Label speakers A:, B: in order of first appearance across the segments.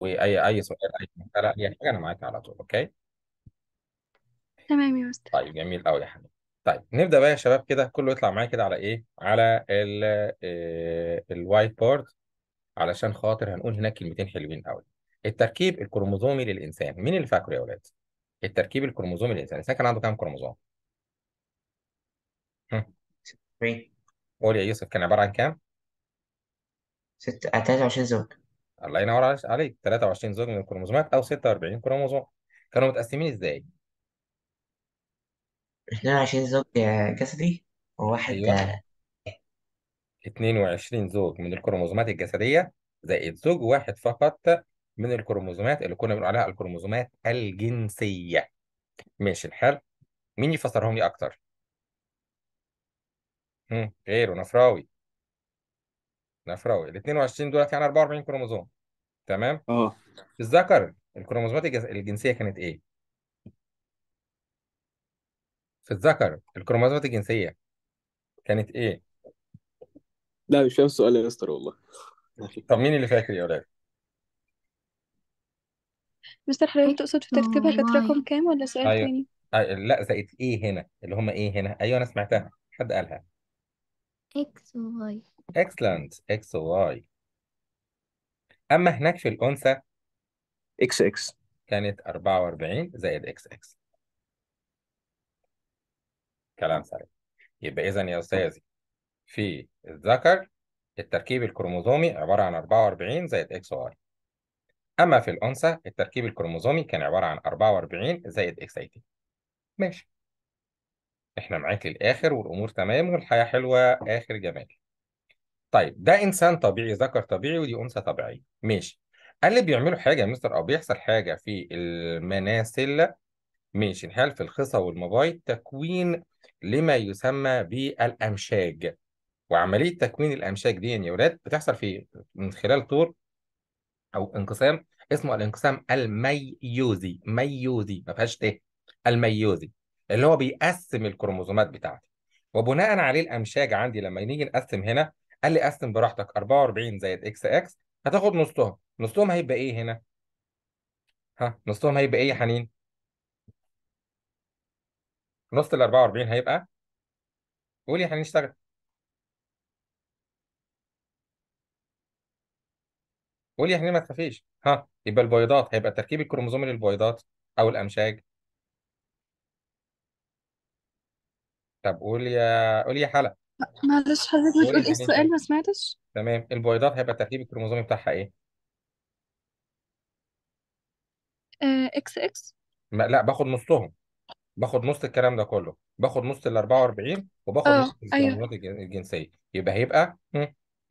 A: واي اي سؤال اي مساله اي حاجه انا معاك على طول اوكي تمام يا مستر طيب جميل قوي يا حبيبي طيب نبدا بقى يا شباب كده كله يطلع معايا كده على ايه على ال آه، الوايت بورد علشان خاطر هنقول هناك كلمتين حلوين قوي التركيب الكروموزومي للانسان مين اللي فاكره يا ولاد التركيب الكروموزومي للانسان الانسان كان عنده كام كروموزوم هم، قول يا يوسف كان عباره عن كام ستة 23 زوج الله ينور عليك 23 زوج من الكروموزومات او 46 كروموزوم كانوا متقسمين ازاي 22 زوج جسدي وواحد ايوه 22 زوج من الكروموزومات الجسديه زائد زوج واحد فقط من الكروموزومات اللي كنا بنقول عليها الكروموزومات الجنسيه ماشي الحال مين يفسرهم لي اكتر امم غيره نفراوي نفراوي ال 22 دول يعني 44 كروموزوم تمام اه في الذكر الكروموزومات الجنسيه كانت ايه في الذكر الكروموزومات الجنسيه كانت ايه لا مش فاهم السؤال يا مستر والله طب مين اللي فاكر يا اولاد مستر حضرتك تقصد في ترتيبها oh كانت رقم كام ولا سؤال ايوه تاني أي- لا زائد ايه هنا اللي هم ايه هنا ايوه انا سمعتها حد قالها اكس واي اكسلنت اكس واي اما هناك في الانثى اكس اكس كانت 44 زائد اكس اكس كلام سليم يبقى اذا يا استاذي في الذكر التركيب الكروموزومي عباره عن 44 زائد اكس واي اما في الانثى التركيب الكروموزومي كان عباره عن 44 زائد اكس اي تي ماشي احنا معاك للاخر والامور تمام والحياه حلوه اخر جمال طيب ده انسان طبيعي ذكر طبيعي ودي انثى طبيعيه ماشي قال لي بيعملوا حاجه يا مستر او بيحصل حاجه في المناسل ماشي الحال في الخصى والمبايض تكوين لما يسمى بالامشاج وعمليه تكوين الامشاج دي يا ولاد بتحصل في من خلال طور او انقسام اسمه الانقسام الميوزي ميوزي ما فيهاش ت الميوزي اللي هو بيقسم الكروموزومات بتاعتي وبناء عليه الامشاج عندي لما نيجي نقسم هنا قال لي قسم براحتك 44 زائد اكس اكس هتاخد نصهم نصهم هيبقى ايه هنا ها نصهم هيبقى ايه يا حنين نص ال 44 هيبقى قولي احنا قول قولي احنا ما تخافيش ها يبقى البيضات هيبقى تركيب الكروموزوم للبيضات او الامشاج طب قول يا قول يا حلا معلش حضرتك بتقول إيه, ايه السؤال ما سمعتش تمام البويضات هيبقى التركيب الكروموزومي بتاعها ايه؟ آه، اكس اكس ما لا باخد نصهم باخد نص الكلام ده كله باخد نص ال 44 وباخد آه، نص ايوه الجنسيه يبقى هيبقى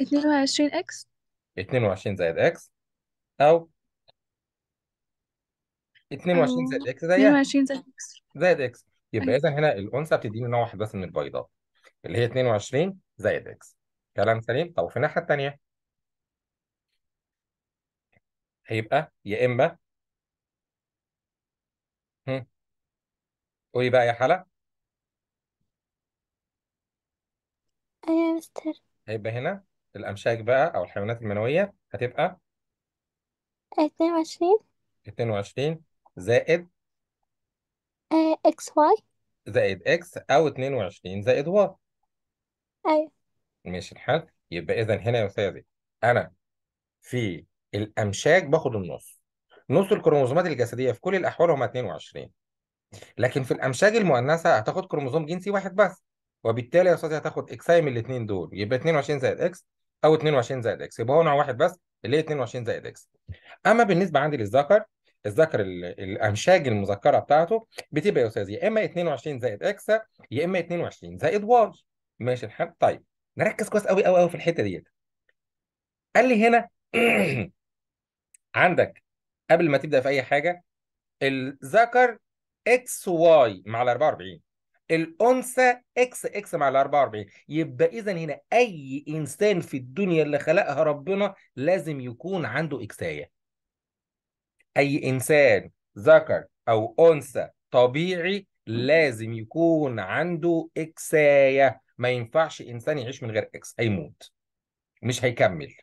A: 22 اكس 22 زائد اكس او 22 زائد اكس زيها 22 زائد اكس زائد اكس يبقى أيوه. اذا هنا الانثى بتديني نوع واحد بس من البيضات اللي هي 22 زائد اكس كلام سليم طب في الناحيه الثانيه هيبقى يا اما قولي بقى يا حلا ايوه يا مستر هيبقى هنا الامشاك بقى او الحيوانات المنويه هتبقى 22 22 زائد آه، اكس واي زائد اكس او 22 زائد واي ايوه مش الحال يبقى إذا هنا يا أستاذي أنا في الأمشاج باخد النص نص الكروموزومات الجسدية في كل الأحوال هما 22 لكن في الأمشاج المؤنثة هتاخد كروموزوم جنسي واحد بس وبالتالي يا أستاذي هتاخد إكساي من الاثنين دول يبقى 22 زائد إكس أو 22 زائد إكس يبقى هو نوع واحد بس اللي هي 22 زائد إكس أما بالنسبة عندي للذكر الذكر الامشاج المذكره بتاعته بتبقى يا استاذ يا اما 22 زائد اكس يا اما 22 زائد واي ماشي الحال طيب نركز كويس قوي قوي قوي في الحته ديت قال لي هنا عندك قبل ما تبدا في اي حاجه الذكر اكس واي مع ال 44 الانثى اكس اكس مع ال 44 يبقى اذا هنا اي انسان في الدنيا اللي خلقها ربنا لازم يكون عنده اكسايه اي انسان ذكر او انثى طبيعي لازم يكون عنده اكسايه ما ينفعش انسان يعيش من غير اكس هيموت مش هيكمل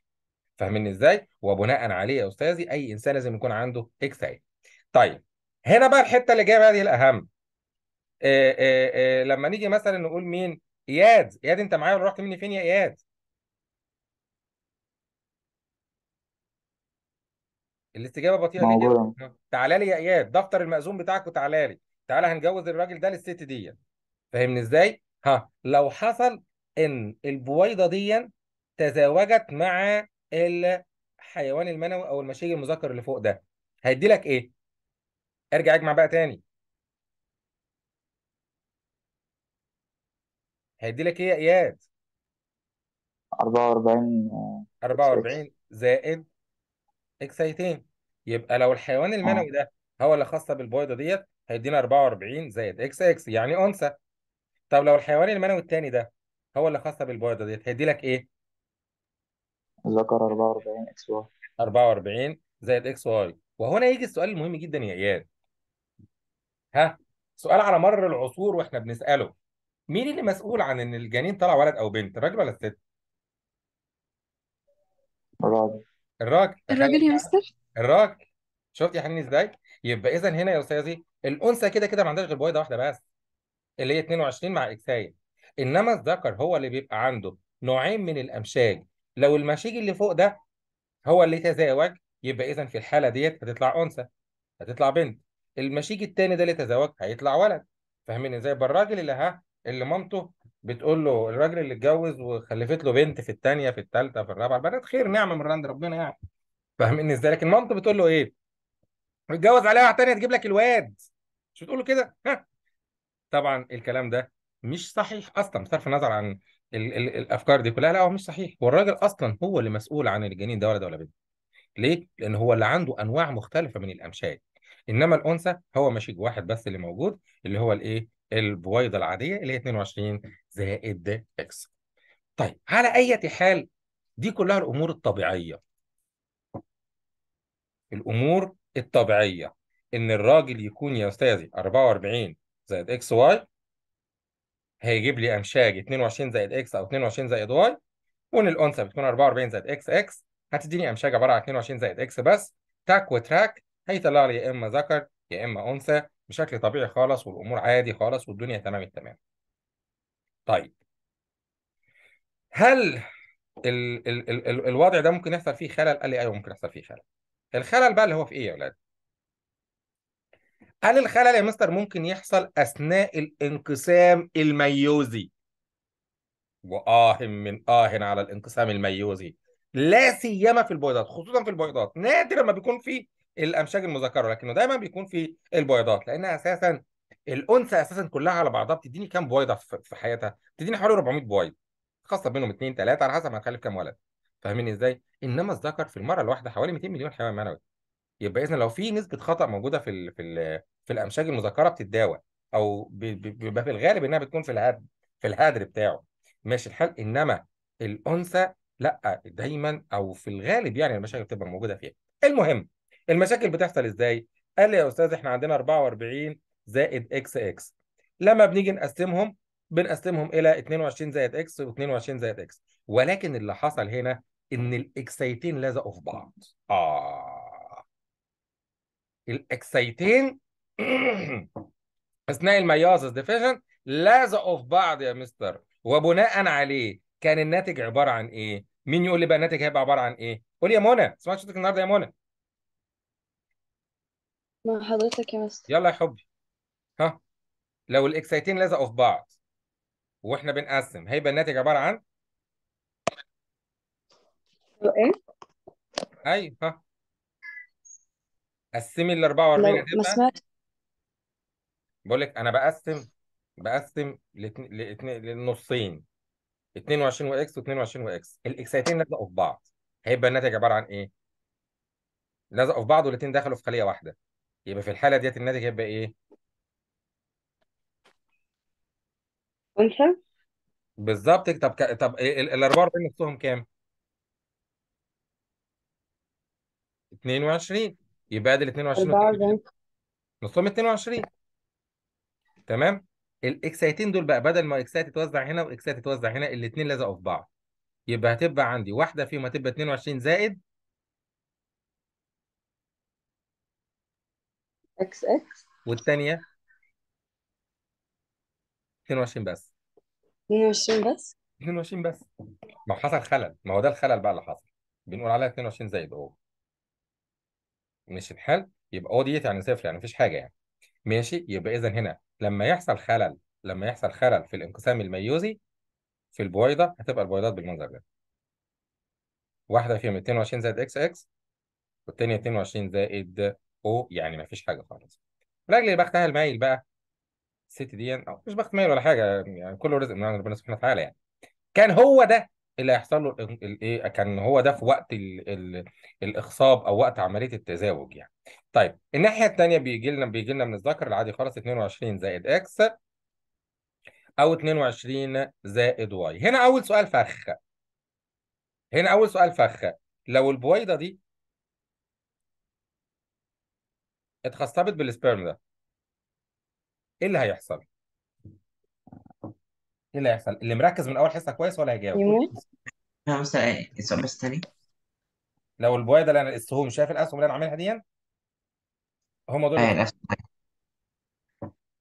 A: فاهمني ازاي وبناء عليه يا استاذي اي انسان لازم يكون عنده اكس اي طيب هنا بقى الحته اللي جايه هذه الاهم إيه إيه إيه لما نيجي مثلا نقول مين اياد اياد انت معايا رحت مني فين يا اياد الاستجابه بطيئه جدا نعم. تعالى لي يا اياد دفتر المأذون بتاعك وتعالى لي تعالى هنجوز الراجل ده للست دي فاهمني ازاي ها لو حصل ان البويضه دي تزاوجت مع الحيوان المنوي او المشيج المذكر اللي فوق ده هيدي لك ايه ارجع اجمع بقى تاني هيدي لك ايه يا اياد 44 44 زائد اكسيتين يبقى لو الحيوان المنوي آه. ده هو اللي خاصه بالبويضه ديت هيدينا 44 زائد اكس اكس يعني انثى طب لو الحيوان المنوي التاني ده هو اللي خاصة بالبويضة ديت هيدي لك ايه؟ ذكر 44 اكس واي 44 زائد اكس واي وهنا يجي السؤال المهم جدا يا اياد ها سؤال على مر العصور واحنا بنسأله مين اللي مسؤول عن ان الجنين طلع ولد او بنت الراجل ولا الست؟ الراجل الراجل تخيل الراجل يا بقى مستر الراجل شفت يا حنين ازاي؟ يبقى اذا هنا يا استاذي الانثى كده كده ما عندهاش غير بويضة واحدة بس اللي هي 22 مع اكسايه انما الذكر هو اللي بيبقى عنده نوعين من الامشاج لو المشيج اللي فوق ده هو اللي تزاوج يبقى اذا في الحاله ديت هتطلع انثى هتطلع بنت المشيج الثاني ده اللي تزاوج هيطلع ولد فاهمين ازاي يبقى الراجل اللي ها اللي مامته بتقول له الراجل اللي اتجوز وخلفت له بنت في الثانيه في الثالثه في الرابعه البنات خير نعمه من عند ربنا يعني فاهمين ازاي لكن مامته بتقول له ايه؟ اتجوز عليها واحده ثانيه تجيب لك الواد مش بتقول له كده ها طبعا الكلام ده مش صحيح اصلا بصرف النظر عن الـ الـ الافكار دي كلها لا هو مش صحيح والراجل اصلا هو اللي مسؤول عن الجنين ده ولد ولا بنت ليه؟ لان هو اللي عنده انواع مختلفه من الامشاج انما الانثى هو مشيج واحد بس اللي موجود اللي هو الايه؟ البويضه العاديه اللي هي 22 زائد اكس. طيب على اي حال دي كلها الامور الطبيعيه. الامور الطبيعيه ان الراجل يكون يا استاذي 44 زائد اكس واي هيجيب لي امشاج 22 زائد اكس او 22 زائد واي وان الانثى بتكون 44 زائد اكس اكس هتديني امشاج عباره عن 22 زائد اكس بس تاك وتراك هيطلع لي يا اما ذكر يا اما انثى بشكل طبيعي خالص والامور عادي خالص والدنيا تمام التمام. طيب هل ال ال ال ال الوضع ده ممكن يحصل فيه خلل؟ قال لي ايوه ممكن يحصل فيه خلل. الخلل بقى اللي هو في ايه يا اولاد؟ هل الخلل يا مستر ممكن يحصل أثناء الانقسام الميوزي وآه من آه على الانقسام الميوزي لا سيما في البويضات خصوصا في البويضات نادرا ما بيكون في الأمشاج المذكرة لكنه دايما بيكون في البويضات لأن أساسا الأنثى أساسا كلها على بعضها بتديني كام بويضة في حياتها بتديني حوالي 400 بويض خاصة بينهم اثنين ثلاثة على حسب هتخلف كام ولد فاهمين ازاي؟ انما الذكر في المرة الواحدة حوالي 200 مليون حيوان منوي يبقى اذا لو في نسبه خطا موجوده في الـ في الـ في الامشاج المذكره بتتداوى او بيبقى في الغالب انها بتكون في الهدر في الهدر بتاعه ماشي الحال انما الانثى لا دايما او في الغالب يعني المشاكل بتبقى موجوده فيها المهم المشاكل بتحصل ازاي قال لي يا استاذ احنا عندنا 44 زائد اكس اكس لما بنيجي نقسمهم بنقسمهم الى 22 زائد اكس و22 زائد اكس ولكن اللي حصل هنا ان الاكسيتين لزقوا في بعض اه الاكسيتين اثناء الميازس ديفيجن لزقوا في بعض يا مستر وبناء عليه كان الناتج عباره عن ايه؟ مين يقول لي بقى الناتج هيبقى عباره عن ايه؟ قول يا منى سمعت صوتك النهارده يا منى مع حضرتك يا مستر يلا يا حبي ها لو الاكسيتين لزقوا في بعض واحنا بنقسم هيبقى الناتج عباره عن ايه؟ ايوه ها قسمي ال 44 لو ما هتبقى سمعتش بقول لك انا بقسم بقسم لاثنين لنصين 22 واكس و22 واكس الاكسيتين لازقوا في بعض هيبقى الناتج عباره عن ايه؟ لزقوا في بعض والاثنين دخلوا في خليه واحده يبقى في الحاله ديت الناتج هيبقى ايه؟ انثى بالظبط طب ك... طب إيه، ال 44 نصهم كام؟ 22 يبقى ادي ال 22 نصهم 22 تمام الاكسايتين دول بقى بدل ما اكسات تتوزع هنا واكسات تتوزع هنا الاثنين لازقوا في بعض يبقى هتبقى عندي واحده فيهم هتبقى 22 زائد اكس اكس والثانيه 22 بس 22 بس 22 بس ما هو حصل خلل ما هو ده الخلل بقى اللي حصل بنقول عليها 22 زائد اهو مش الحل يبقى هو ديت يعني صفر يعني مفيش حاجه يعني ماشي يبقى اذا هنا لما يحصل خلل لما يحصل خلل في الانقسام الميوزي في البويضه هتبقى البويضات بالمنظر ده واحده فيهم 22 زائد اكس اكس والثانيه 22 زائد او يعني مفيش حاجه خالص لاجل بختها المايل بقى الست دي مش بخت مايل ولا حاجه يعني كله رزق من عند ربنا سبحانه وتعالى يعني كان هو ده اللي هيحصل له الايه كان هو ده في وقت الـ الـ الاخصاب او وقت عمليه التزاوج يعني طيب الناحيه الثانيه بيجي لنا بيجي لنا من الذكر العادي خالص 22 زائد اكس او 22 زائد واي هنا اول سؤال فخ هنا اول سؤال فخ لو البويضه دي اتخصبت بالسبرم ده ايه اللي هيحصل ايه اللي هيحصل اللي مركز من اول حصه كويس ولا هيجاوب يموت خمس دقايق السؤال بس تاني لو البويضه اللي انا مش شايف الاسهم اللي انا عاملها دي هم دول ايه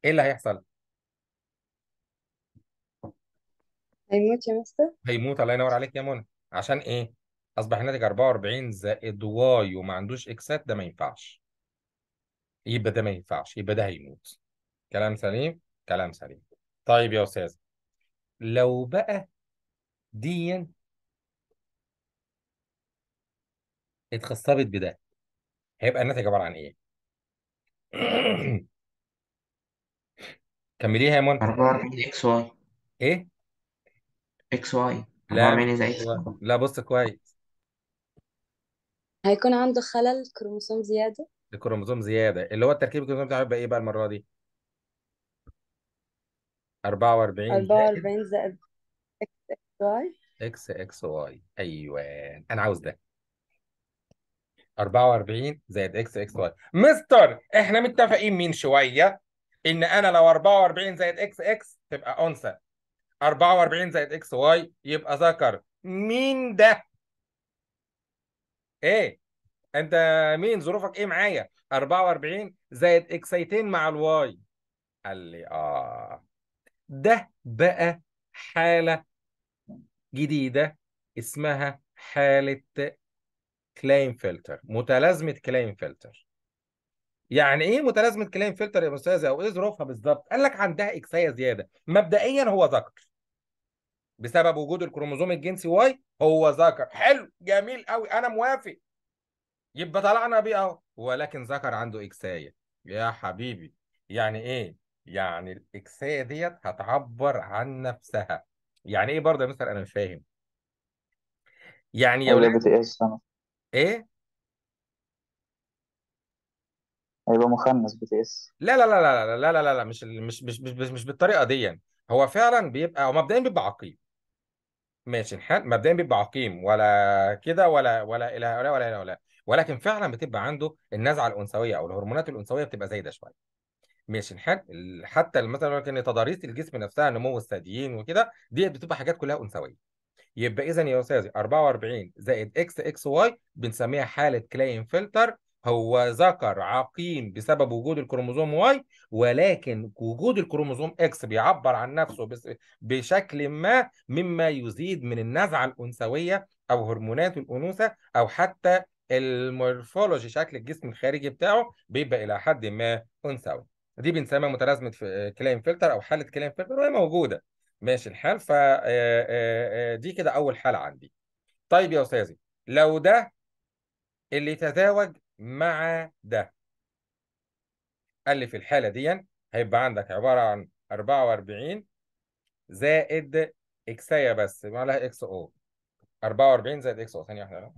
A: ايه اللي هيحصل هيموت يا مستر هيموت الله ينور عليك يا منى عشان ايه اصبح الناتج 44 زائد واي وما عندوش اكسات ده ما ينفعش يبقى ده ما ينفعش يبقى ده هيموت كلام سليم كلام سليم طيب يا استاذ لو بقى دي اتخصبت بده هيبقى الناتج عباره عن ايه؟ كمليها يا منى 4 اكس واي ايه؟ اكس واي لا لا بص كويس هيكون عنده خلل كروموسوم زيادة الكروموسوم زياده اللي هو التركيب الكروموسوم بتاعه هيبقى ايه بقى المره دي؟ 44 44 زائد اكس اكس واي اكس اكس واي ايوه انا عاوز ده 44 زائد اكس اكس واي مستر احنا متفقين من شويه ان انا لو 44 زائد اكس اكس تبقى انثى 44 زائد اكس واي يبقى ذكر مين ده ايه انت مين ظروفك ايه معايا 44 زائد اكسيتين مع الواي قال لي اه ده بقى حالة جديدة اسمها حالة كلاين فلتر متلازمة كلاين فلتر يعني ايه متلازمة كلاين فلتر يا استاذ او ايه ظروفها بالظبط قال لك عندها اكسية زيادة مبدئيا هو ذكر بسبب وجود الكروموزوم الجنسي واي هو ذكر حلو جميل قوي انا موافق يبقى طلعنا بيه اهو ولكن ذكر عنده اكسايه يا حبيبي يعني ايه يعني الاكسيه ديت هتعبر عن نفسها يعني ايه برضه يا مستر انا مش فاهم يعني يا ولاد إيه, ايه هيبقى مخنث بي تي إس لا لا لا لا لا لا لا لا مش مش مش مش, مش, مش بالطريقه دي هو فعلا بيبقى هو مبدئيا بيبقى عقيم ماشي الحال مبدئيا بيبقى عقيم ولا كده ولا ولا الى ولا ولا ولا ولكن فعلا بتبقى عنده النزعه الانثويه او الهرمونات الانثويه بتبقى زايده شويه ماشي الحاج حتى مثلا لكن تضاريس الجسم نفسها نمو الثديين وكده ديت بتبقى حاجات كلها انثويه يبقى اذا يا استاذي 44 زائد اكس اكس واي بنسميها حاله كلاين فلتر هو ذكر عقيم بسبب وجود الكروموزوم واي ولكن وجود الكروموزوم اكس بيعبر عن نفسه بشكل ما مما يزيد من النزعه الانثويه او هرمونات الانوثه او حتى المورفولوجي شكل الجسم الخارجي بتاعه بيبقى الى حد ما انثوي دي بنسميها متلازمه آه، كلاين فلتر او حاله كلاين فلتر وهي موجوده ماشي الحال ف آه، آه، دي كده اول حاله عندي طيب يا استاذي لو ده اللي تزاوج مع ده قال لي في الحاله دي هيبقى عندك عباره عن 44 زائد اكسايه بس معناها اكس او 44 زائد اكس او ثانيه واحده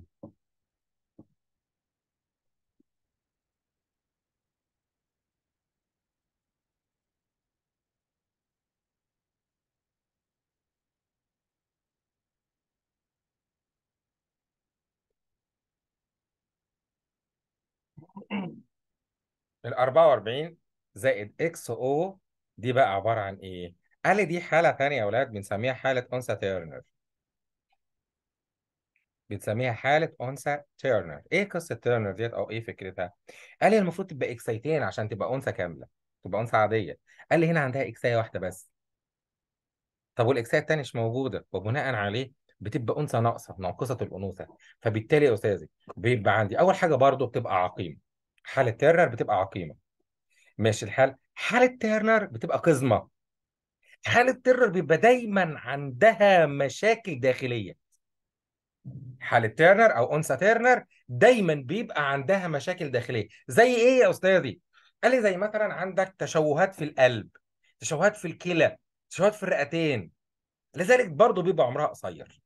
A: ال 44 زائد اكس او دي بقى عباره عن ايه؟ قال لي دي حاله ثانيه يا اولاد بنسميها حاله انثى تيرنر. بنسميها حاله انثى تيرنر، ايه قصه تيرنر ديت او ايه فكرتها؟ قال لي المفروض تبقى اكسيتين عشان تبقى انثى كامله، تبقى انثى عاديه. قال لي هنا عندها اكسايه واحده بس. طب والاكسايه الثانيه مش موجوده، وبناء عليه بتبقى انثى ناقصه ناقصه الانوثه فبالتالي يا استاذي بيبقى عندي اول حاجه برضو بتبقى عقيم حاله تيرنر بتبقى عقيمه ماشي الحال حاله تيرنر بتبقى قزمه حاله تيرنر بيبقى دايما عندها مشاكل داخليه حاله تيرنر او انثى تيرنر دايما بيبقى عندها مشاكل داخليه زي ايه يا استاذي قال لي زي مثلا عندك تشوهات في القلب تشوهات في الكلى تشوهات في الرئتين لذلك برضه بيبقى عمرها قصير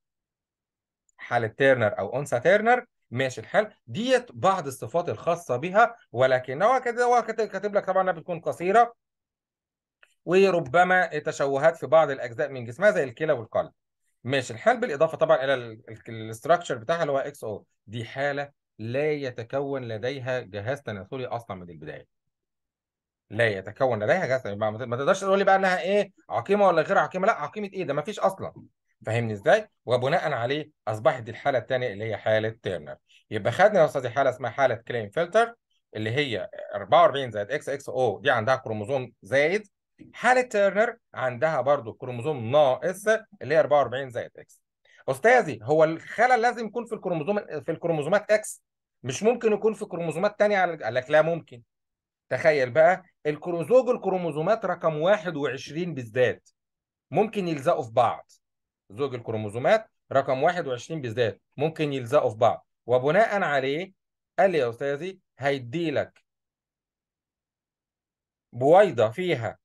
A: حاله تيرنر او انثى تيرنر ماشي الحال ديت بعض الصفات الخاصه بها ولكن هو هو كاتب لك طبعا انها بتكون قصيره وربما تشوهات في بعض الاجزاء من جسمها زي الكلى والقلب ماشي الحال بالاضافه طبعا الى الاستراكشر بتاعها اللي هو اكس او دي حاله لا يتكون لديها جهاز تناسلي اصلا من البدايه لا يتكون لديها جهاز ما تقدرش تقول لي بقى انها ايه عقيمه ولا غير عقيمه لا عقيمه ايه ده ما فيش اصلا فاهمني ازاي؟ وبناء عليه اصبحت دي الحاله الثانيه اللي هي حاله تيرنر يبقى خدنا يا استاذي حاله اسمها حاله كلين فلتر اللي هي 44 زائد اكس اكس او دي عندها كروموزوم زايد حاله تيرنر عندها برضو كروموزوم ناقص اللي هي 44 زائد اكس استاذي هو الخلل لازم يكون في الكروموزوم في الكروموزومات اكس مش ممكن يكون في كروموزومات ثانيه قال لك لا ممكن تخيل بقى الكروزوج الكروموزومات رقم 21 بالذات ممكن يلزقوا في بعض زوج الكروموزومات رقم 21 بالذات ممكن يلزقوا في بعض وبناء عليه قال لي يا استاذي هيديلك بويضه فيها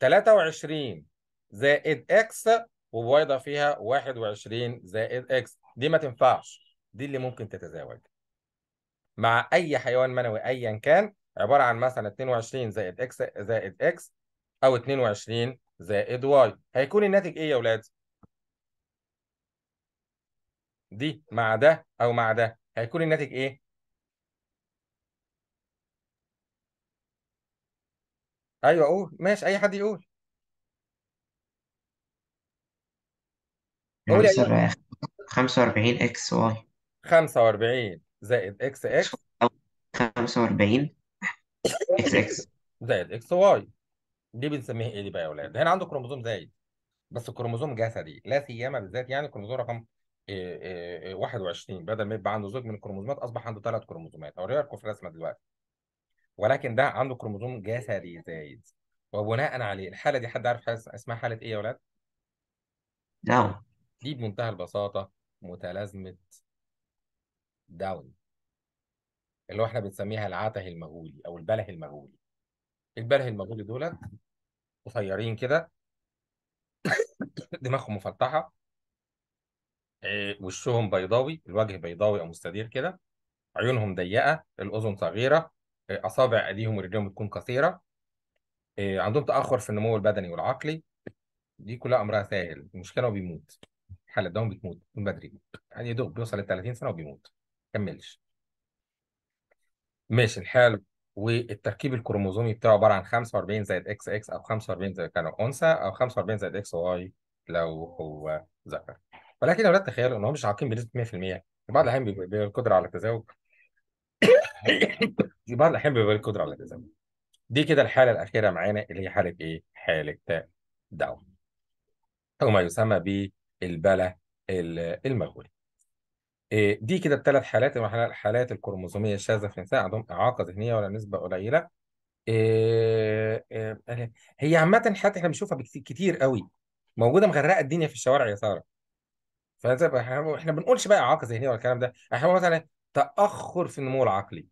A: 23 زائد اكس وبويضه فيها 21 زائد اكس دي ما تنفعش دي اللي ممكن تتزاوج مع اي حيوان منوي ايا كان عباره عن مثلا 22 زائد اكس زائد اكس او 22 زائد واي هيكون الناتج ايه يا اولاد دي مع ده او مع ده هيكون الناتج ايه ايوه قول ماشي اي حد يقول قول يا خمسة وأربعين إكس واي 45 زائد اكس اكس خمسة وأربعين إكس إكس زائد اكس واي دي بنسميها ايه دي بقى يا اولاد هنا عنده كروموزوم زايد بس الكروموزوم جسدي لا سيما بالذات يعني كروموزوم رقم 21 بدل ما يبقى عنده زوج من الكروموزومات اصبح عنده ثلاث كروموزومات اوريها لكم في رسمه دلوقتي ولكن ده عنده كروموزوم جسدي زايد وبناء عليه الحاله دي حد عارف اسمها حاله ايه يا ولاد؟ داون دي بمنتهى البساطه متلازمه داون اللي هو احنا بنسميها العته المغولي او البله المغولي البله المغولي دولت قصيرين كده دماغهم مفتحه آه، وشهم بيضاوي الوجه بيضاوي او مستدير كده عيونهم ضيقه الاذن صغيره آه، اصابع ايديهم ورجلهم بتكون قصيره آه، عندهم تاخر في النمو البدني والعقلي دي كلها امرها سهل المشكله وبيموت بيموت حالة داون بتموت من بدري يعني يا دوب بيوصل ل 30 سنه وبيموت كملش ماشي الحال والتركيب الكروموزومي بتاعه عباره عن 45 زائد اكس اكس او 45 زائد كانوا انثى او 45 زائد اكس واي لو هو ذكر ولكن اولاد تخيل ان هم مش عاقين بنسبه 100% في بعض الاحيان بيبقى القدره على التزاوج في بعض الاحيان بيبقى القدره على التزاوج دي كده الحاله الاخيره معانا اللي هي حاله ايه؟ حاله دعوه او ما يسمى بالبلا المغولي آه، دي كده الثلاث حالات الحالات الكروموزوميه الشاذه في النساء عندهم اعاقه ذهنيه ولا نسبه قليله آه، آه، هي عامه حتى احنا بنشوفها كتير قوي موجوده مغرقه الدنيا في الشوارع يا ساره فاحنا احنا ما بنقولش بقى اعاقه ذهنيه ولا الكلام ده احنا مثلا تاخر في النمو العقلي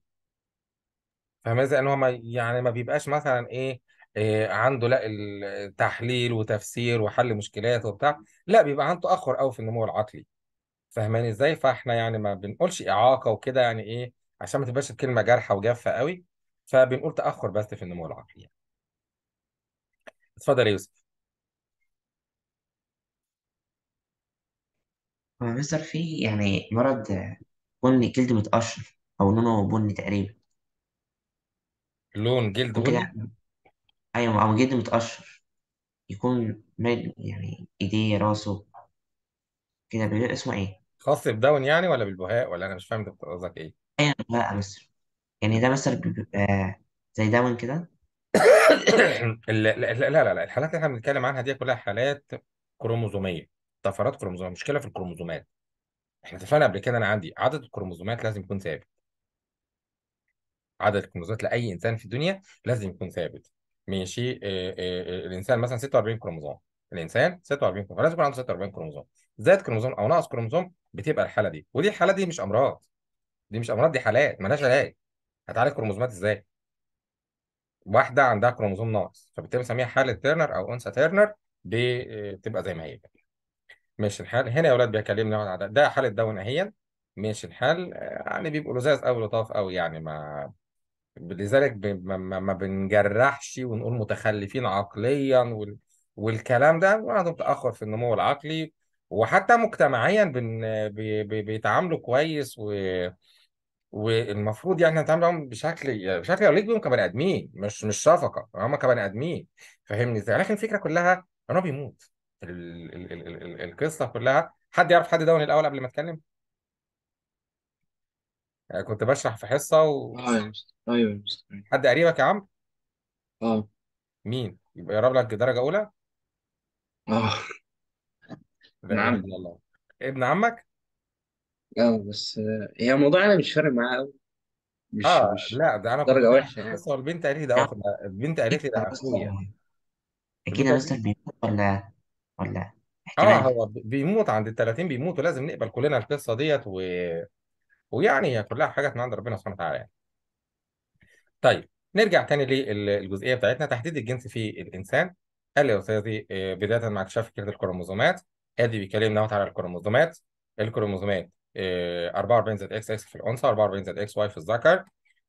A: فاهم ازاي ان هو ما يعني ما بيبقاش مثلا ايه, إيه عنده لا التحليل وتفسير وحل مشكلات وبتاع لا بيبقى عنده تاخر قوي في النمو العقلي فاهماني ازاي فاحنا يعني ما بنقولش اعاقه وكده يعني ايه عشان ما تبقاش الكلمه جارحه وجافه قوي فبنقول تاخر بس في النمو العقلي يعني. اتفضل يا يوسف هو مستر في يعني مرض بني جلد متقشر أو لونه بني تقريبا لون جلد ممكن بني يعني أيوة أو جلد متقشر يكون مال يعني إيديه راسه كده بيقول اسمه إيه؟ خاص بداون يعني ولا بالبهاء ولا انا مش فاهم انت قصدك ايه أيوة لا مستر يعني ده مستر بيبقى آه، زي داون كده لا لا لا الحالات اللي احنا بنتكلم عنها دي كلها حالات كروموزوميه طفرات كروموزومات مشكله في الكروموزومات احنا اتفقنا قبل كده انا عندي عدد الكروموزومات لازم يكون ثابت عدد الكروموزومات لاي انسان في الدنيا لازم يكون ثابت ماشي إيه إيه الانسان مثلا 46 كروموزوم الانسان 46 كروموزوم لازم يكون عنده 46 كروموزوم زائد كروموزوم او ناقص كروموزوم بتبقى الحاله دي ودي الحاله دي مش امراض دي مش امراض دي حالات مالهاش علاج هتعالج كروموزومات ازاي واحده عندها كروموزوم ناقص فبالتالي بنسميها حاله تيرنر او انثى تيرنر آه، بتبقى زي ما هي مش الحال هنا يا اولاد بيكلمني على ده حاله دون اهي مش الحال آه، يعني بيبقوا لزاز قوي لطاف قوي يعني ما لذلك ب... ما... ما بنجرحش ونقول متخلفين عقليا وال... والكلام ده وعندهم تاخر في النمو العقلي وحتى مجتمعيا بن... بي... بي... بيتعاملوا كويس و... والمفروض يعني نتعامل معاهم بشكل بشكل يليق بيهم كبني ادمين مش مش شفقه هم كبني ادمين فاهمني ازاي لكن الفكره كلها ان هو بيموت القصه كلها حد يعرف حد دون الاول قبل ما اتكلم آه، كنت بشرح في حصه و ايوه ايوه حد قريبك يا عم اه مين يبقى يقرب لك درجه اولى اه ابن عمي الله ابن عمك اه بس هي موضوع انا مش فارق معاه قوي مش اه مش لا ده انا كنت درجة وحشة يعني والبنت قالت لي ده اخويا البنت قالت لي ده اخويا اكيد يا أصلاً مستر ولا ولا اه احتمال هو بيموت عند ال 30 بيموت ولازم نقبل كلنا القصه ديت و... ويعني هي كلها حاجات من عند ربنا سبحانه وتعالى يعني. طيب نرجع تاني للجزئيه بتاعتنا تحديد الجنس في الانسان قال لي يا استاذي آه، بدايه مع اكتشاف فكره الكروموزومات ادي بيكلمنا اهوت على الكروموزومات الكروموزومات 44 آه، زائد اكس اكس في الانثى 44 زائد اكس واي في الذكر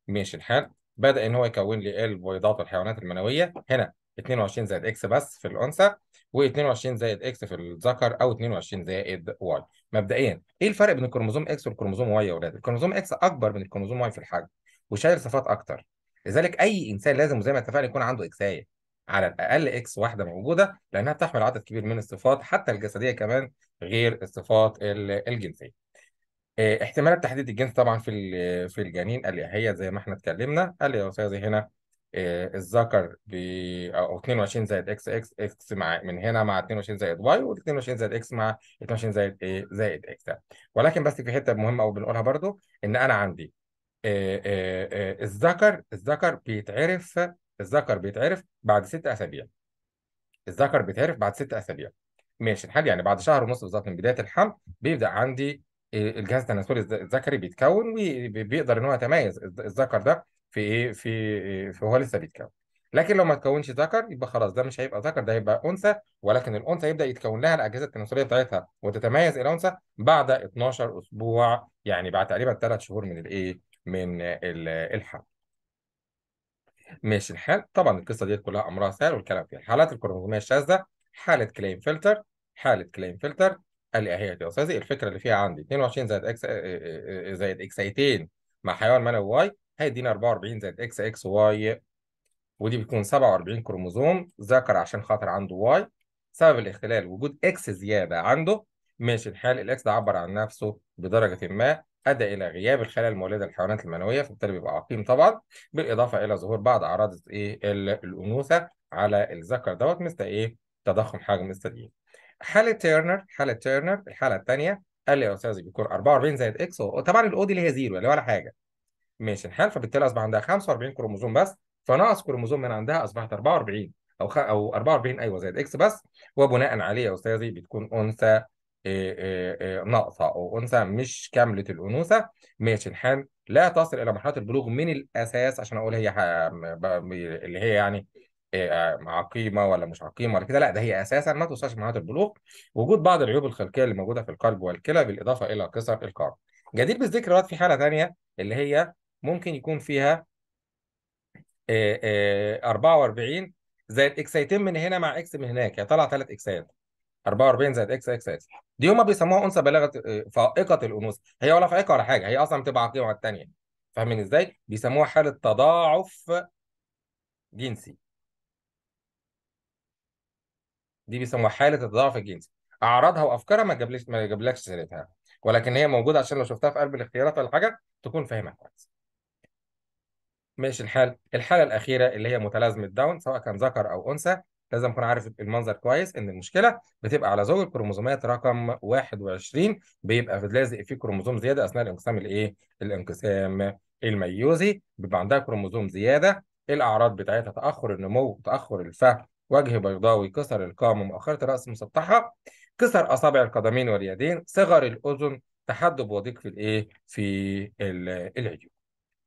A: ماشي الحال بدا ان هو يكون لي البويضات والحيوانات المنويه هنا 22 زائد اكس بس في الانثى و22 زائد اكس في الذكر او 22 زائد واي مبدئيا ايه الفرق بين الكروموزوم اكس والكروموزوم واي يا اولاد الكروموزوم اكس اكبر من الكروموزوم واي في الحجم وشايل صفات اكتر لذلك اي انسان لازم زي ما اتفقنا يكون عنده اكسايه على الاقل اكس واحده موجوده لانها بتحمل عدد كبير من الصفات حتى الجسديه كمان غير الصفات الجنسيه آه، احتمالات تحديد الجنس طبعا في في الجنين هي زي ما احنا اتكلمنا هي هنا آه، الذكر ب او 22 زائد اكس اكس اكس مع من هنا مع 22 زائد واي و22 زائد اكس مع 22 زائد ايه زائد اكس ولكن بس في حته مهمه قوي بنقولها برضو ان انا عندي آه، آه، الذكر الذكر بيتعرف الذكر بيتعرف بعد ست اسابيع الذكر بيتعرف بعد ست اسابيع ماشي الحال يعني بعد شهر ونص بالظبط من بدايه الحمل بيبدا عندي الجهاز التناسلي الذكري بيتكون وبيقدر ان هو يتميز الذكر ده في ايه في في هو لسه بيتكون لكن لو ما تكونش ذكر يبقى خلاص ده مش هيبقى ذكر ده هيبقى انثى ولكن الانثى يبدا يتكون لها الاجهزه التناسليه بتاعتها وتتميز الى انثى بعد 12 اسبوع يعني بعد تقريبا 3 شهور من الايه من الحمل ماشي الحال طبعا القصه دي كلها امرها سهل والكلام فيها الحالات الكروموزوميه الشاذه حاله كلين فلتر حاله كلين فلتر قال لي اهي إيه يا استاذي الفكره اللي فيها عندي 22 زائد اكس آه، آه، آه، زائد اكسيتين مع حيوان منوي واي هيدينا 44 زائد اكس اكس واي ودي بتكون 47 كروموزوم ذكر عشان خاطر عنده واي سبب الاختلال وجود اكس زياده عنده ماشي الحال الاكس ده عبر عن نفسه بدرجه ما ادى الى غياب الخلايا المولده للحيوانات المنويه فبالتالي بيبقى عقيم طبعا بالاضافه الى ظهور بعض اعراض ايه الانوثه على الذكر دوت مثل ايه تضخم حجم الثديين حاله تيرنر حاله تيرنر الحاله الثانيه قال لي يا استاذ بيكون 44 زائد اكس طبعا الاو دي اللي هي زيرو يعني ولا حاجه ماشي الحال فبالتالي اصبح عندها 45 كروموزوم بس فناقص كروموزوم من عندها اصبحت 44 او خ... او 44 ايوه زائد اكس بس وبناء عليه يا استاذي بتكون انثى آه، آه، آه، ناقصه او انثى مش كامله الانوثه ماشي الحال لا تصل الى مرحله البلوغ من الاساس عشان اقول هي ح... اللي هي يعني عقيمه ولا مش عقيمه ولا كده لا ده هي اساسا ما توصلش مرحله البلوغ وجود بعض العيوب الخلقيه اللي موجوده في القلب والكلى بالاضافه الى قصر القلب جدير بالذكر في حاله ثانيه اللي هي ممكن يكون فيها 44 آه، آه، زائد اكسيتين من هنا مع اكس من هناك يعني طلع ثلاث اكسات 44 زائد اكس اكس اكس دي هما بيسموها انثى بالغه آه، فائقه الانوثه هي ولا فائقه ولا حاجه هي اصلا بتبقى عقيمه على الثانيه فاهمين ازاي؟ بيسموها حاله تضاعف جنسي دي بيسموها حاله التضاعف الجنسي اعراضها وافكارها ما جابلكش ما جابلكش سيرتها ولكن هي موجوده عشان لو شفتها في قلب الاختيارات ولا حاجه تكون فاهمها كويس ماشي الحال الحاله الاخيره اللي هي متلازمه داون سواء كان ذكر او انثى لازم اكون عارف المنظر كويس ان المشكله بتبقى على زوج الكروموزومات رقم 21 بيبقى في لازق فيه كروموزوم زياده اثناء الانقسام الايه؟ الانقسام الميوزي بيبقى عندها كروموزوم زياده الاعراض بتاعتها تاخر النمو تاخر الفهم وجه بيضاوي كسر القامه مؤخره الراس مسطحه كسر اصابع القدمين واليدين صغر الاذن تحدب وضيق في الايه؟ في العيون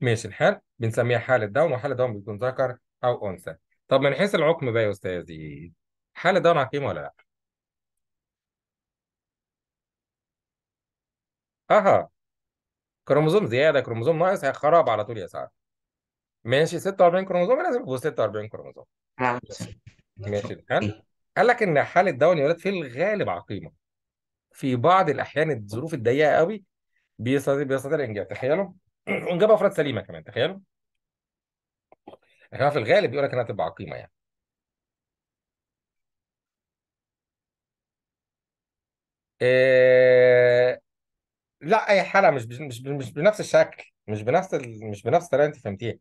A: ماشي الحال بنسميها حالة داون وحالة داون بتكون ذكر أو أنثى طب من حيث العقم بقى يا أستاذي حالة داون عقيمه ولا لأ؟ أها كروموزوم زيادة كروموزوم ناقص خراب على طول يا سعد ماشي 46 كروموزوم لازم يبقوا 46 كروموزوم نعم ماشي الحال قال لك إن حالة داون يا ولاد في الغالب عقيمة في بعض الأحيان الظروف الضيقة قوي بيستطيع بيستطيع الإنجاب تخيلوا ونجاب افراد سليمه كمان تخيلوا احنا في الغالب يقول لك انها تبقى عقيمه يعني إيه... لا اي حاله مش مش مش بنفس الشكل مش بنفس ال... مش بنفس الطريقه انت فهمتيها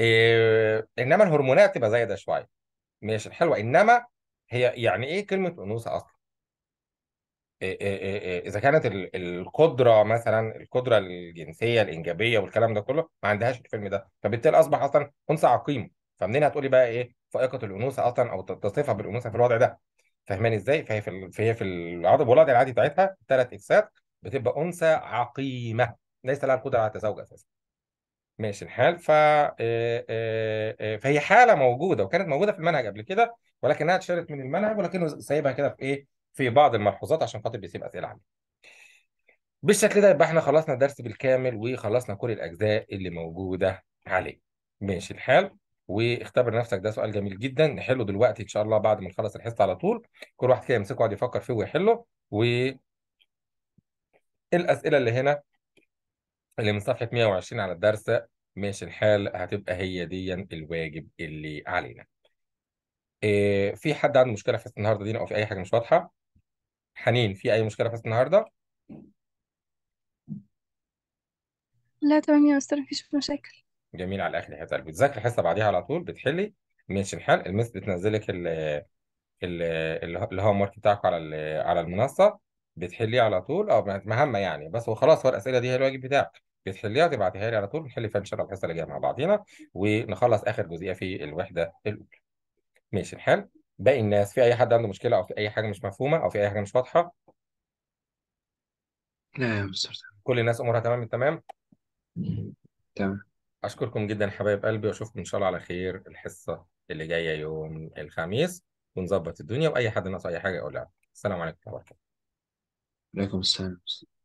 A: إيه... انما الهرمونات تبقى زايده شويه ماشي حلوه انما هي يعني ايه كلمه انوثه اصلا اذا كانت القدره مثلا القدره الجنسيه الانجابيه والكلام ده كله ما عندهاش الفيلم ده فبالتالي اصبح اصلا انثى عقيم فمنين هتقولي بقى ايه فائقه الانوثه اصلا او تصفها بالانوثه في الوضع ده فاهماني ازاي فهي في فهي في العضو الوضع العادي بتاعتها ثلاث اكسات بتبقى انثى عقيمه ليس لها القدره على التزاوج اساسا ماشي الحال ف فهي حاله موجوده وكانت موجوده في المنهج قبل كده ولكنها اتشالت من المنهج ولكنه سايبها كده في ايه في بعض الملحوظات عشان خاطر بيسيب اسئله عامه بالشكل ده يبقى احنا خلصنا الدرس بالكامل وخلصنا كل الاجزاء اللي موجوده عليه ماشي الحال واختبر نفسك ده سؤال جميل جدا نحله دلوقتي ان شاء الله بعد ما نخلص الحصه على طول كل واحد كده يمسكه وقعد يفكر فيه ويحله و الاسئله اللي هنا اللي من صفحه 120 على الدرس ماشي الحال هتبقى هي دي الواجب اللي علينا إيه في حد عنده مشكله في النهارده دي او في اي حاجه مش واضحه حنين في أي مشكلة في النهاردة؟ لا تمام يا مستر مفيش مشاكل جميل على الاخر حته بتذاكري الحصه بعديها على طول بتحلي مش الحل المس بتنزلك ال ال الهوم ورك بتاعك على على المنصه بتحليه على طول او مهمه يعني بس وخلاص هو الاسئله دي هي الواجب بتاعك بتحليها تبعتيها لي على طول نحل فيها ان شاء الله الحصه اللي جايه مع بعضينا ونخلص اخر جزئيه في الوحده الاولى ماشي الحال باقي الناس في اي حد عنده مشكله او في اي حاجه مش مفهومه او في اي حاجه مش واضحه لا يا مستر كل الناس امورها تمام التمام تمام اشكركم جدا حبايب قلبي واشوفكم ان شاء الله على خير الحصه اللي جايه يوم الخميس ونظبط الدنيا واي حد ناقصه اي حاجه يقولها السلام عليكم ورحمه الله وبركاته وعليكم السلام